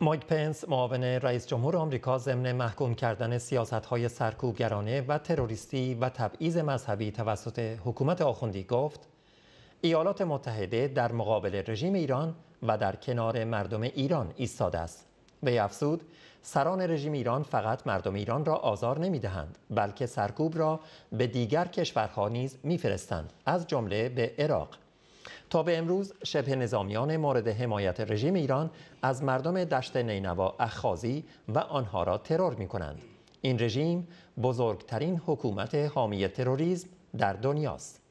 مایک پنس معاون رئیس جمهور آمریکا ضمن محکوم کردن سیاستهای سرکوبگرانه و تروریستی و تبعیض مذهبی توسط حکومت آخوندی گفت ایالات متحده در مقابل رژیم ایران و در کنار مردم ایران ایستاده است به افزود سران رژیم ایران فقط مردم ایران را آزار نمی دهند بلکه سرکوب را به دیگر کشورها نیز فرستند، از جمله به عراق تا به امروز شبه نظامیان مورد حمایت رژیم ایران از مردم دشت نینوا اخخازی و آنها را ترور می کنند. این رژیم بزرگترین حکومت حامی تروریسم در دنیاست.